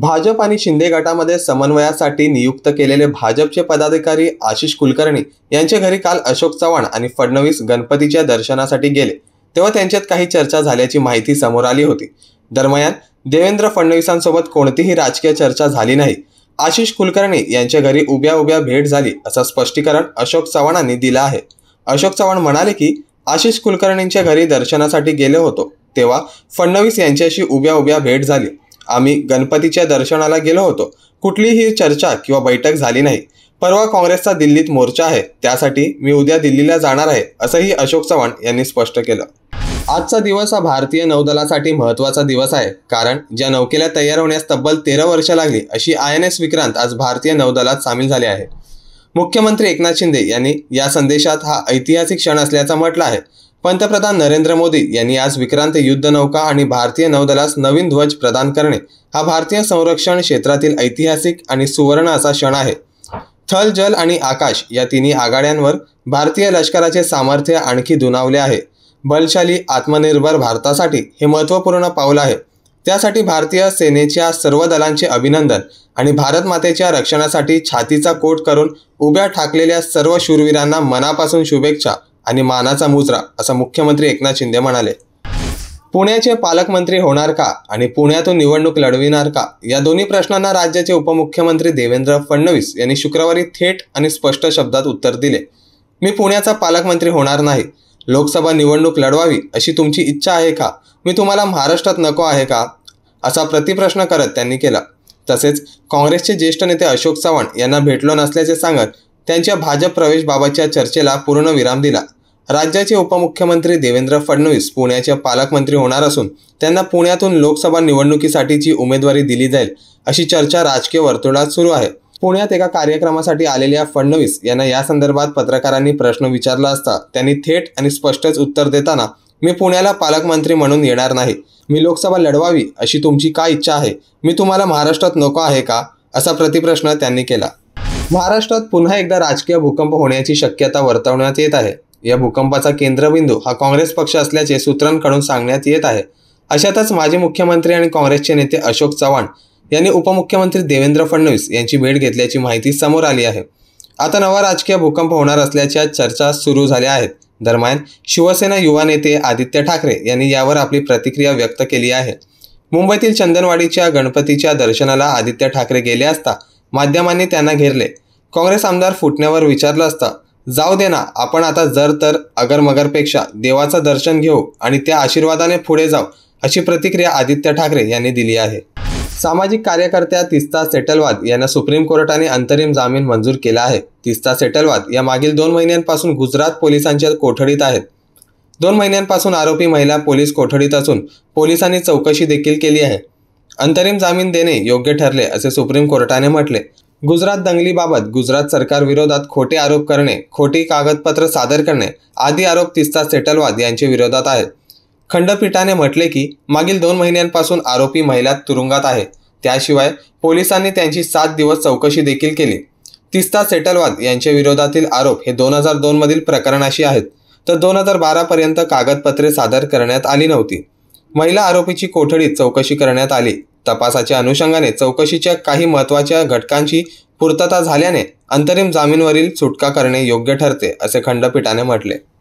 भाजप आणि शिंदे गटामध्ये समन्वयासाठी नियुक्त केलेले भाजपचे पदाधिकारी आशिष कुलकर्णी यांच्या घरी काल अशोक चव्हाण आणि फडणवीस गणपतीच्या दर्शनासाठी गेले तेव्हा त्यांच्यात काही चर्चा झाल्याची माहिती समोर आली होती दरम्यान देवेंद्र फडणवीसांसोबत कोणतीही राजकीय चर्चा झाली नाही आशिष कुलकर्णी यांच्या घरी उभ्या उभ्या भेट झाली असं स्पष्टीकरण अशोक चव्हाणांनी दिलं आहे अशोक चव्हाण म्हणाले की आशिष कुलकर्णींच्या घरी दर्शनासाठी गेलो होतो तेव्हा फडणवीस यांच्याशी उभ्या उभ्या भेट झाली आम्ही गणपतीच्या दर्शनाला गेलो होतो कुठलीही चर्चा किंवा बैठक झाली नाही परवा काँग्रेसचा दिल्लीत मोर्चा आहे त्यासाठी मी उद्या दिल्लीला जाणार आहे असंही अशोक चव्हाण यांनी स्पष्ट केलं आजचा दिवस हा भारतीय नौदलासाठी महत्वाचा दिवस आहे कारण ज्या नौकेला तयार होण्यास तब्बल तेरा वर्ष लागली अशी आय एन एस विक्रांत आज भारतीय नौदलात सामील झाले आहे मुख्यमंत्री एकनाथ शिंदे यांनी या संदेशात हा ऐतिहासिक क्षण असल्याचं म्हटलं आहे पंतप्रधान नरेंद्र मोदी यांनी आज विक्रांत युद्धनौका आणि भारतीय नौदलास नवीन ध्वज प्रदान करणे हा भारतीय संरक्षण क्षेत्रातील ऐतिहासिक आणि सुवर्ण असा क्षण आहे थल जल आणि आकाश या तिन्ही आघाड्यांवर भारतीय लष्कराचे सामर्थ्य आणखी दुनावले आहे बलशाली आत्मनिर्भर भारतासाठी हे महत्त्वपूर्ण पाऊल आहे त्यासाठी भारतीय सेनेच्या सर्व दलांचे अभिनंदन आणि भारत मातेच्या रक्षणासाठी छातीचा कोट करून उभ्या ठाकलेल्या सर्व शूरवीरांना मनापासून शुभेच्छा आणि मानाचा मुजरा असं मुख्यमंत्री एकनाथ शिंदे म्हणाले पुण्याचे पालकमंत्री होणार का आणि पुण्यातून निवडणूक लढविणार का या दोन्ही प्रश्नांना राज्याचे उपमुख्यमंत्री देवेंद्र फडणवीस यांनी शुक्रवारी थेट आणि स्पष्ट शब्दात उत्तर दिले मी पुण्याचा पालकमंत्री होणार नाही लोकसभा निवडणूक लढवावी अशी तुमची इच्छा आहे का मी तुम्हाला महाराष्ट्रात नको आहे का असा प्रतिप्रश्न करत त्यांनी केला तसेच काँग्रेसचे ज्येष्ठ नेते अशोक चव्हाण यांना भेटलो नसल्याचे सांगत त्यांच्या भाजप प्रवेशबाबतच्या चर्चेला पूर्ण विराम दिला राज्याचे उपमुख्यमंत्री देवेंद्र फडणवीस पुण्याचे पालकमंत्री होणार असून त्यांना पुण्यातून लोकसभा निवडणुकीसाठीची उमेदवारी दिली जाईल अशी चर्चा राजकीय वर्तुळात सुरू आहे पुण्यात एका कार्यक्रमासाठी आलेल्या फडणवीस यांना या संदर्भात पत्रकारांनी प्रश्न विचारला असता त्यांनी थेट आणि स्पष्टच उत्तर देताना मी पुण्याला पालकमंत्री म्हणून येणार नाही मी लोकसभा लढवावी अशी तुमची काय इच्छा आहे मी तुम्हाला महाराष्ट्रात नको आहे का असा प्रतिप्रश्न त्यांनी केला महाराष्ट्रात पुन्हा एकदा राजकीय भूकंप होण्याची शक्यता वर्तवण्यात येत आहे या भूकंपाचा केंद्रबिंदू हा काँग्रेस पक्ष असल्याचे सूत्रांकडून सांगण्यात येत आहे अशातच माजी मुख्यमंत्री आणि काँग्रेसचे नेते अशोक चव्हाण यांनी उपमुख्यमंत्री देवेंद्र फडणवीस यांची भेट घेतल्याची माहिती समोर आली आहे आता नवा राजकीय भूकंप होणार असल्याच्या चर्चा सुरू झाल्या आहेत दरम्यान शिवसेना युवा नेते आदित्य ठाकरे यांनी यावर आपली प्रतिक्रिया व्यक्त केली आहे मुंबईतील चंदनवाडीच्या गणपतीच्या दर्शनाला आदित्य ठाकरे गेले असता माध्यमांनी त्यांना घेरले काँग्रेस आमदार फुटण्यावर विचारलं असता जाऊ दे ना आपण आता जर तर अगरमगरपेक्षा देवाचं दर्शन घेऊ आणि त्या आशीर्वादाने पुढे जाऊ अशी प्रतिक्रिया आदित्य ठाकरे यांनी दिली आहे सामाजिक कार्यकर्त्या तिस्ता सेटलवाद यांना सुप्रीम कोर्टाने अंतरिम जामीन मंजूर केला आहे तिस्ता सेटलवाद या मागील दोन महिन्यांपासून गुजरात पोलिसांच्या कोठडीत आहेत दोन महिन्यांपासून आरोपी महिला पोलीस कोठडीत असून पोलिसांनी चौकशी देखील केली आहे अंतरिम जामीन देणे योग्य ठरले असे सुप्रीम कोर्टाने म्हटले गुजरात दंगलीबाबत गुजरात सरकारविरोधात खोटे आरोप करणे खोटी कागदपत्र सादर करणे आदी आरोप तिस्ता सेटलवाद यांच्या विरोधात आहेत खंडपीठाने म्हटले की मागील दोन महिन्यांपासून आरोपी महिला तुरुंगात आहे त्याशिवाय पोलिसांनी त्यांची सात दिवस चौकशी देखील केली तिस्ता सेटलवाद यांच्या विरोधातील आरोप हे दोन हजार दोनमधील प्रकरणाशी आहेत तर दोन हजार बारापर्यंत कागदपत्रे सादर करण्यात आली नव्हती महिला आरोपीची कोठडीत चौकशी करण्यात आली तपासाच्या अनुषंगाने चौकशीच्या काही महत्त्वाच्या घटकांची पूर्तता झाल्याने अंतरिम जामीनवरील सुटका करणे योग्य ठरते असे खंडपीठाने म्हटले